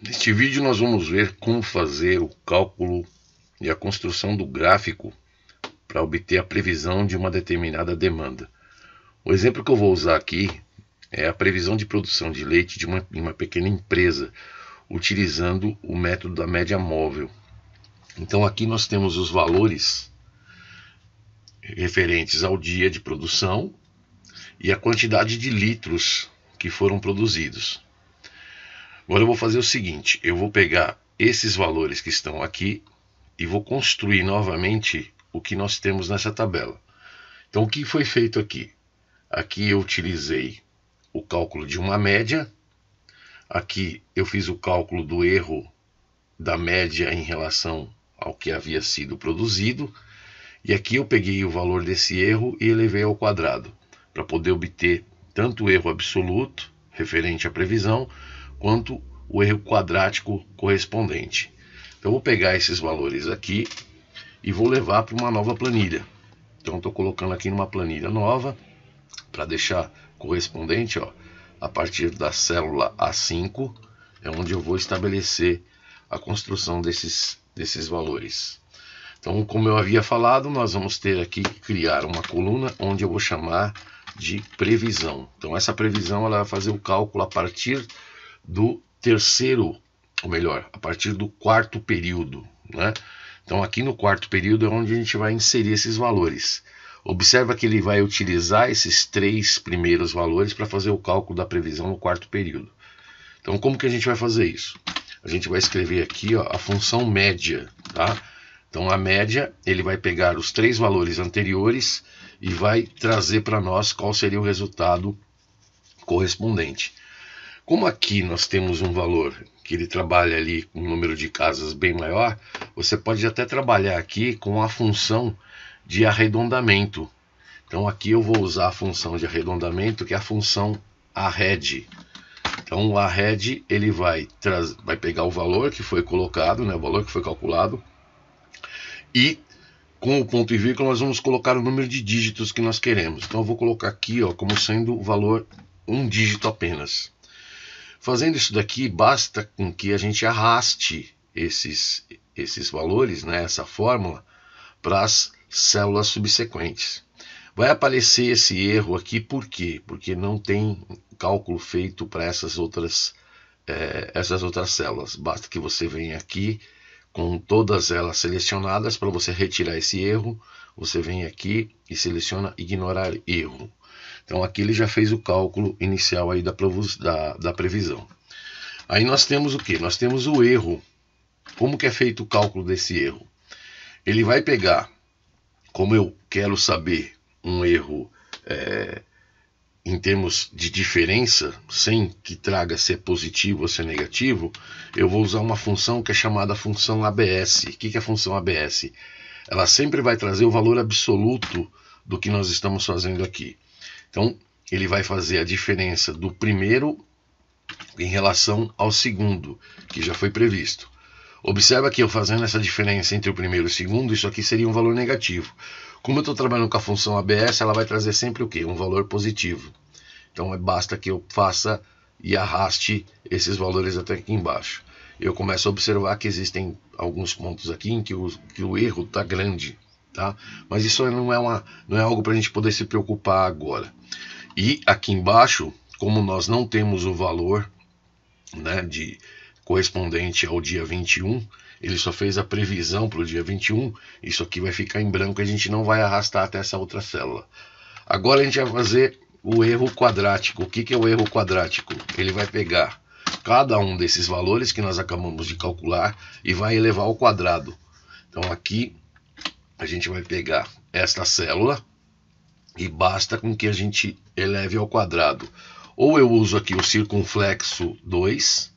Neste vídeo nós vamos ver como fazer o cálculo e a construção do gráfico para obter a previsão de uma determinada demanda. O exemplo que eu vou usar aqui é a previsão de produção de leite de uma, uma pequena empresa, utilizando o método da média móvel. Então aqui nós temos os valores referentes ao dia de produção e a quantidade de litros que foram produzidos. Agora eu vou fazer o seguinte, eu vou pegar esses valores que estão aqui e vou construir novamente o que nós temos nessa tabela. Então o que foi feito aqui? Aqui eu utilizei o cálculo de uma média, aqui eu fiz o cálculo do erro da média em relação ao que havia sido produzido, e aqui eu peguei o valor desse erro e elevei ao quadrado, para poder obter tanto o erro absoluto, referente à previsão, quanto o erro quadrático correspondente. Então, eu vou pegar esses valores aqui e vou levar para uma nova planilha. Então, estou colocando aqui numa planilha nova, para deixar correspondente, ó, a partir da célula A5, é onde eu vou estabelecer a construção desses, desses valores. Então, como eu havia falado, nós vamos ter aqui que criar uma coluna onde eu vou chamar de previsão. Então, essa previsão ela vai fazer o cálculo a partir do terceiro, ou melhor, a partir do quarto período. Né? Então, aqui no quarto período é onde a gente vai inserir esses valores. Observa que ele vai utilizar esses três primeiros valores para fazer o cálculo da previsão no quarto período. Então, como que a gente vai fazer isso? A gente vai escrever aqui ó, a função média, tá? Então, a média, ele vai pegar os três valores anteriores e vai trazer para nós qual seria o resultado correspondente. Como aqui nós temos um valor que ele trabalha ali com um número de casas bem maior, você pode até trabalhar aqui com a função de arredondamento. Então aqui eu vou usar a função de arredondamento, que é a função arred. Então o arred ele vai, vai pegar o valor que foi colocado, né, o valor que foi calculado, e com o ponto e vírgula nós vamos colocar o número de dígitos que nós queremos. Então eu vou colocar aqui ó, como sendo o valor um dígito apenas. Fazendo isso daqui, basta com que a gente arraste esses, esses valores, né, essa fórmula, para as células subsequentes. Vai aparecer esse erro aqui por quê? Porque não tem cálculo feito para essas outras, é, essas outras células. Basta que você venha aqui com todas elas selecionadas para você retirar esse erro. Você vem aqui e seleciona ignorar erro. Então aqui ele já fez o cálculo inicial aí da, da, da previsão. Aí nós temos o que? Nós temos o erro. Como que é feito o cálculo desse erro? Ele vai pegar, como eu quero saber um erro é, em termos de diferença, sem que traga se é positivo ou se é negativo, eu vou usar uma função que é chamada função ABS. O que, que é a função ABS? Ela sempre vai trazer o valor absoluto do que nós estamos fazendo aqui. Então, ele vai fazer a diferença do primeiro em relação ao segundo, que já foi previsto. Observa que eu fazendo essa diferença entre o primeiro e o segundo, isso aqui seria um valor negativo. Como eu estou trabalhando com a função ABS, ela vai trazer sempre o quê? Um valor positivo. Então é basta que eu faça e arraste esses valores até aqui embaixo. Eu começo a observar que existem alguns pontos aqui em que o, que o erro está grande tá? Mas isso não é, uma, não é algo para a gente poder se preocupar agora. E aqui embaixo, como nós não temos o valor né, de correspondente ao dia 21, ele só fez a previsão para o dia 21, isso aqui vai ficar em branco, a gente não vai arrastar até essa outra célula. Agora a gente vai fazer o erro quadrático. O que, que é o erro quadrático? Ele vai pegar cada um desses valores que nós acabamos de calcular e vai elevar ao quadrado. Então aqui a gente vai pegar esta célula e basta com que a gente eleve ao quadrado. Ou eu uso aqui o circunflexo 2,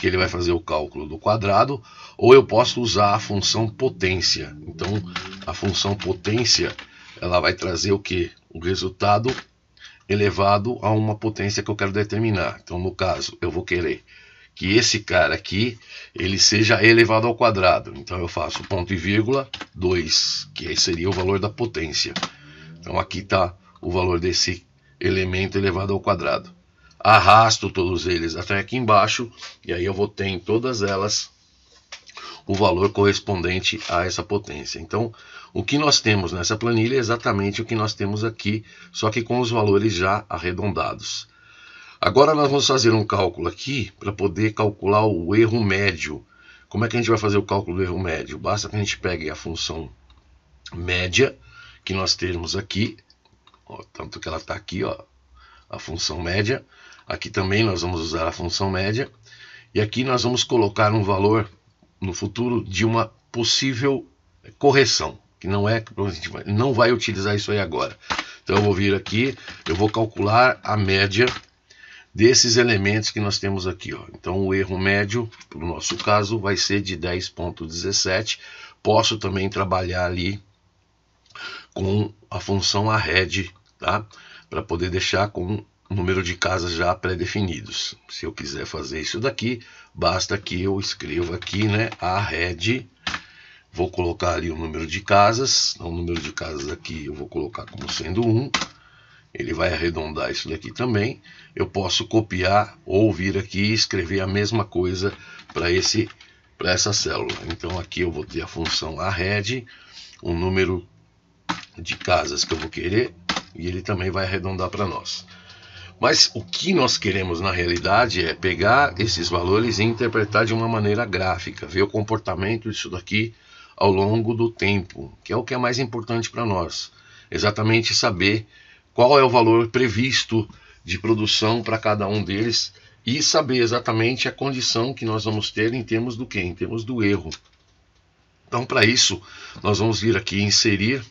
que ele vai fazer o cálculo do quadrado, ou eu posso usar a função potência. Então, a função potência, ela vai trazer o que? O resultado elevado a uma potência que eu quero determinar. Então, no caso, eu vou querer que esse cara aqui ele seja elevado ao quadrado. Então eu faço ponto e vírgula 2, que aí seria o valor da potência. Então aqui está o valor desse elemento elevado ao quadrado. Arrasto todos eles até aqui embaixo e aí eu vou ter em todas elas o valor correspondente a essa potência. Então, o que nós temos nessa planilha é exatamente o que nós temos aqui, só que com os valores já arredondados. Agora nós vamos fazer um cálculo aqui para poder calcular o erro médio. Como é que a gente vai fazer o cálculo do erro médio? Basta que a gente pegue a função média que nós temos aqui, ó, tanto que ela está aqui, ó, a função média. Aqui também nós vamos usar a função média. E aqui nós vamos colocar um valor no futuro de uma possível correção, que não é não vai utilizar isso aí agora. Então eu vou vir aqui, eu vou calcular a média desses elementos que nós temos aqui. Ó. Então, o erro médio, no nosso caso, vai ser de 10,17. Posso também trabalhar ali com a função arred, tá? Para poder deixar com o número de casas já pré-definidos. Se eu quiser fazer isso daqui, basta que eu escreva aqui, né, arred. Vou colocar ali o número de casas, então, o número de casas aqui eu vou colocar como sendo 1. Um ele vai arredondar isso daqui também. Eu posso copiar ou vir aqui e escrever a mesma coisa para esse para essa célula. Então aqui eu vou ter a função arred, o um número de casas que eu vou querer e ele também vai arredondar para nós. Mas o que nós queremos na realidade é pegar esses valores e interpretar de uma maneira gráfica, ver o comportamento disso daqui ao longo do tempo, que é o que é mais importante para nós. Exatamente saber qual é o valor previsto de produção para cada um deles e saber exatamente a condição que nós vamos ter em termos do que? Em termos do erro. Então, para isso, nós vamos vir aqui inserir.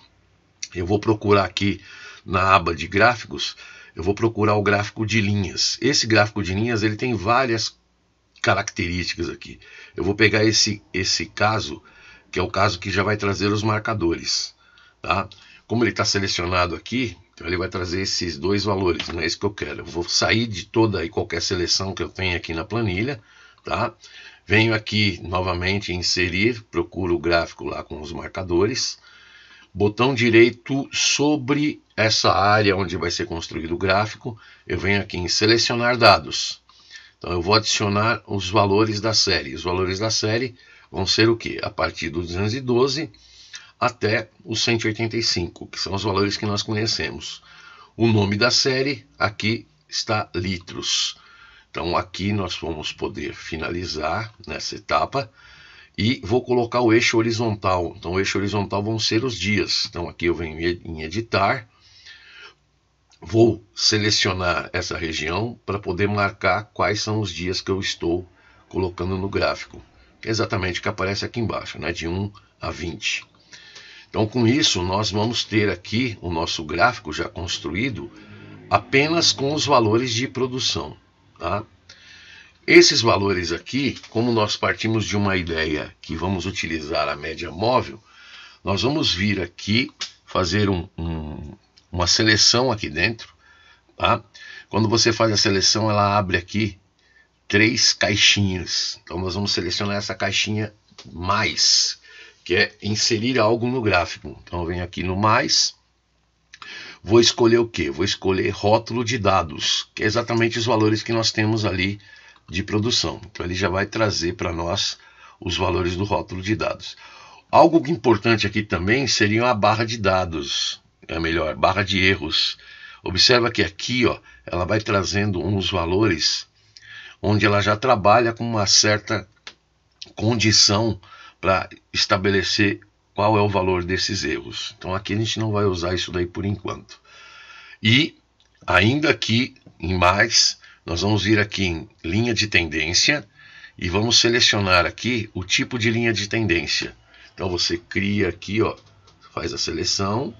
Eu vou procurar aqui na aba de gráficos, eu vou procurar o gráfico de linhas. Esse gráfico de linhas ele tem várias características aqui. Eu vou pegar esse, esse caso, que é o caso que já vai trazer os marcadores. Tá? Como ele está selecionado aqui, então ele vai trazer esses dois valores, não né? é isso que eu quero. Eu vou sair de toda e qualquer seleção que eu tenho aqui na planilha, tá? Venho aqui novamente inserir, procuro o gráfico lá com os marcadores. Botão direito sobre essa área onde vai ser construído o gráfico, eu venho aqui em selecionar dados. Então eu vou adicionar os valores da série. Os valores da série vão ser o que? A partir do 212 até os 185, que são os valores que nós conhecemos. O nome da série aqui está litros. Então aqui nós vamos poder finalizar nessa etapa e vou colocar o eixo horizontal. Então o eixo horizontal vão ser os dias. Então aqui eu venho em editar, vou selecionar essa região para poder marcar quais são os dias que eu estou colocando no gráfico. É exatamente o que aparece aqui embaixo, né? de 1 a 20. Então, com isso, nós vamos ter aqui o nosso gráfico já construído apenas com os valores de produção. Tá? Esses valores aqui, como nós partimos de uma ideia que vamos utilizar a média móvel, nós vamos vir aqui fazer um, um, uma seleção aqui dentro. Tá? Quando você faz a seleção, ela abre aqui três caixinhas. Então nós vamos selecionar essa caixinha mais que é inserir algo no gráfico. Então eu venho aqui no mais, vou escolher o que? Vou escolher rótulo de dados, que é exatamente os valores que nós temos ali de produção. Então ele já vai trazer para nós os valores do rótulo de dados. Algo é importante aqui também seria a barra de dados, é melhor, barra de erros. Observa que aqui ó, ela vai trazendo uns valores onde ela já trabalha com uma certa condição para estabelecer qual é o valor desses erros. Então aqui a gente não vai usar isso daí por enquanto. E ainda aqui em mais, nós vamos vir aqui em linha de tendência e vamos selecionar aqui o tipo de linha de tendência. Então você cria aqui, ó, faz a seleção.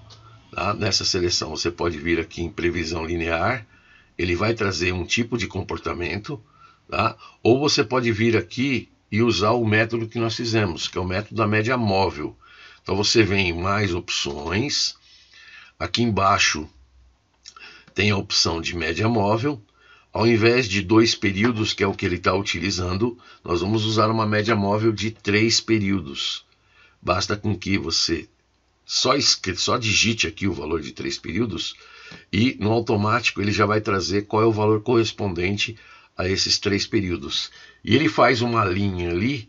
Tá? Nessa seleção você pode vir aqui em previsão linear. Ele vai trazer um tipo de comportamento. Tá? Ou você pode vir aqui e usar o método que nós fizemos, que é o método da média móvel. Então você vem em mais opções, aqui embaixo tem a opção de média móvel, ao invés de dois períodos, que é o que ele está utilizando, nós vamos usar uma média móvel de três períodos. Basta com que você só, só digite aqui o valor de três períodos e no automático ele já vai trazer qual é o valor correspondente a esses três períodos. E ele faz uma linha ali,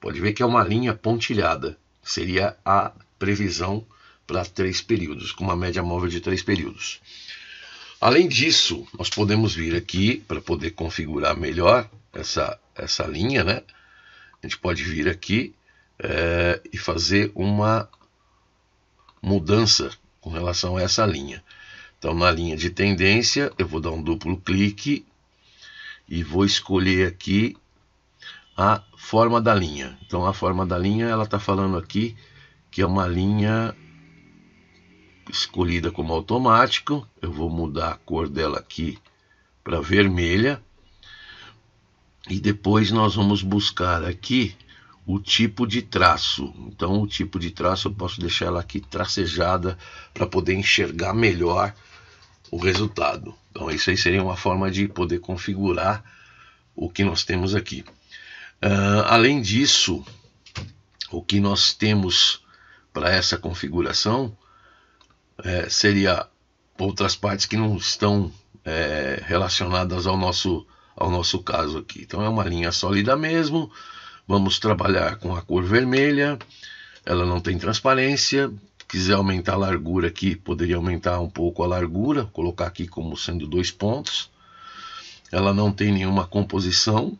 pode ver que é uma linha pontilhada, seria a previsão para três períodos, com uma média móvel de três períodos. Além disso, nós podemos vir aqui para poder configurar melhor essa, essa linha, né? A gente pode vir aqui é, e fazer uma mudança com relação a essa linha. Então, na linha de tendência, eu vou dar um duplo clique e vou escolher aqui a forma da linha. Então a forma da linha ela está falando aqui que é uma linha escolhida como automático. Eu vou mudar a cor dela aqui para vermelha. E depois nós vamos buscar aqui o tipo de traço. Então o tipo de traço eu posso deixar ela aqui tracejada para poder enxergar melhor o resultado. Então, isso aí seria uma forma de poder configurar o que nós temos aqui. Uh, além disso, o que nós temos para essa configuração é, seria outras partes que não estão é, relacionadas ao nosso, ao nosso caso aqui. Então, é uma linha sólida mesmo. Vamos trabalhar com a cor vermelha. Ela não tem transparência, quiser aumentar a largura aqui, poderia aumentar um pouco a largura, colocar aqui como sendo dois pontos. Ela não tem nenhuma composição,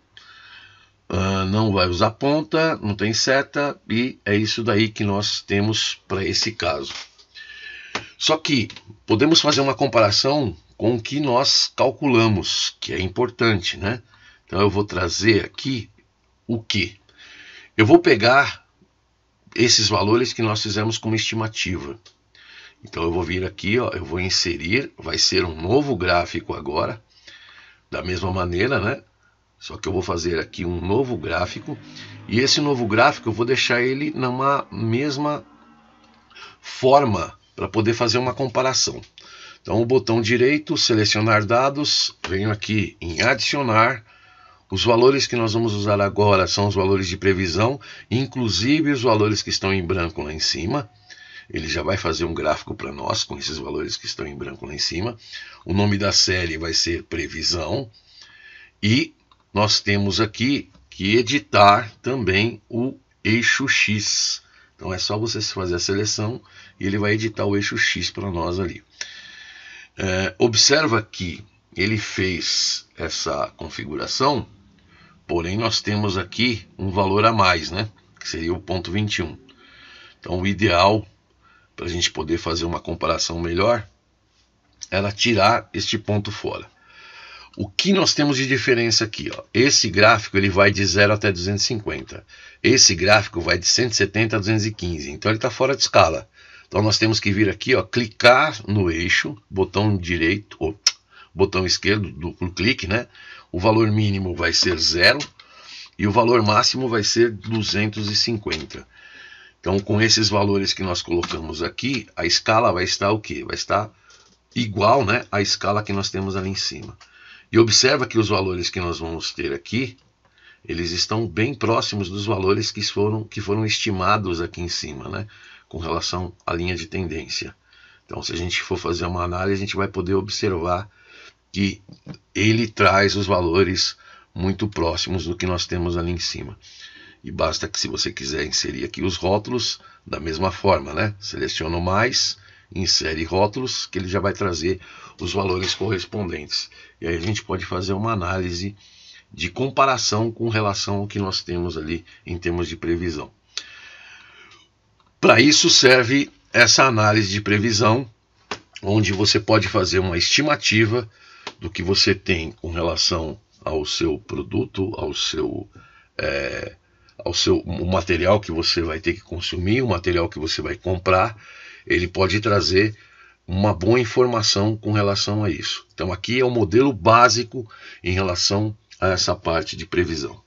uh, não vai usar ponta, não tem seta, e é isso daí que nós temos para esse caso. Só que podemos fazer uma comparação com o que nós calculamos, que é importante, né? Então eu vou trazer aqui o que? Eu vou pegar esses valores que nós fizemos como estimativa. Então eu vou vir aqui, ó, eu vou inserir, vai ser um novo gráfico agora, da mesma maneira, né? Só que eu vou fazer aqui um novo gráfico e esse novo gráfico eu vou deixar ele numa mesma forma para poder fazer uma comparação. Então o botão direito, selecionar dados, venho aqui em adicionar, os valores que nós vamos usar agora são os valores de previsão, inclusive os valores que estão em branco lá em cima. Ele já vai fazer um gráfico para nós com esses valores que estão em branco lá em cima. O nome da série vai ser Previsão. E nós temos aqui que editar também o eixo X. Então é só você fazer a seleção e ele vai editar o eixo X para nós ali. É, observa que ele fez essa configuração Porém, nós temos aqui um valor a mais, né? Que seria o ponto 21. Então, o ideal para a gente poder fazer uma comparação melhor era tirar este ponto fora. O que nós temos de diferença aqui? Ó? Esse gráfico ele vai de 0 até 250. Esse gráfico vai de 170 a 215. Então ele está fora de escala. Então nós temos que vir aqui, ó, clicar no eixo, botão direito, ou botão esquerdo do, do clique, né? o valor mínimo vai ser zero e o valor máximo vai ser 250. Então, com esses valores que nós colocamos aqui, a escala vai estar o quê? Vai estar igual né, à escala que nós temos ali em cima. E observa que os valores que nós vamos ter aqui, eles estão bem próximos dos valores que foram, que foram estimados aqui em cima, né, com relação à linha de tendência. Então, se a gente for fazer uma análise, a gente vai poder observar que ele traz os valores muito próximos do que nós temos ali em cima. E basta que se você quiser inserir aqui os rótulos da mesma forma, né? Seleciona o mais, insere rótulos, que ele já vai trazer os valores correspondentes. E aí a gente pode fazer uma análise de comparação com relação ao que nós temos ali em termos de previsão. Para isso serve essa análise de previsão, onde você pode fazer uma estimativa do que você tem com relação ao seu produto, ao seu, é, ao seu o material que você vai ter que consumir, o material que você vai comprar, ele pode trazer uma boa informação com relação a isso. Então aqui é o modelo básico em relação a essa parte de previsão.